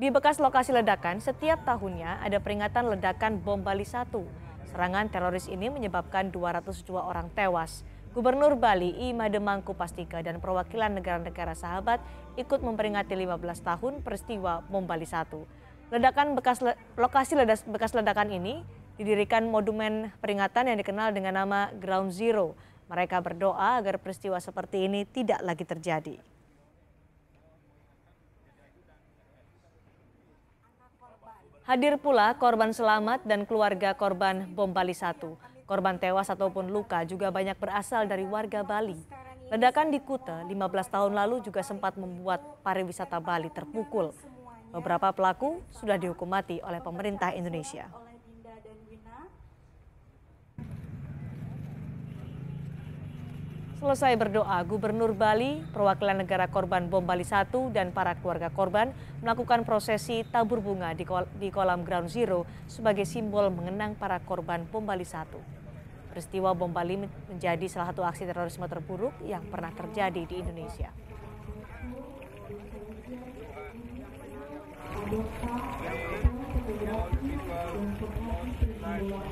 Di bekas lokasi ledakan, setiap tahunnya ada peringatan ledakan bom Bali 1. Serangan teroris ini menyebabkan 202 orang tewas. Gubernur Bali I Mademangku Pastika dan perwakilan negara-negara sahabat ikut memperingati 15 tahun peristiwa bom Bali 1. Ledakan bekas le lokasi ledas bekas ledakan ini didirikan monumen peringatan yang dikenal dengan nama Ground Zero. Mereka berdoa agar peristiwa seperti ini tidak lagi terjadi. Hadir pula korban selamat dan keluarga korban bom Bali satu Korban tewas ataupun luka juga banyak berasal dari warga Bali. Ledakan di Kuta 15 tahun lalu juga sempat membuat pariwisata Bali terpukul. Beberapa pelaku sudah dihukum mati oleh pemerintah Indonesia. Selesai berdoa, Gubernur Bali, perwakilan negara korban bom Bali 1 dan para keluarga korban melakukan prosesi tabur bunga di, kol di kolam Ground Zero sebagai simbol mengenang para korban bom Bali 1. Peristiwa bom Bali menjadi salah satu aksi terorisme terburuk yang pernah terjadi di Indonesia. Thank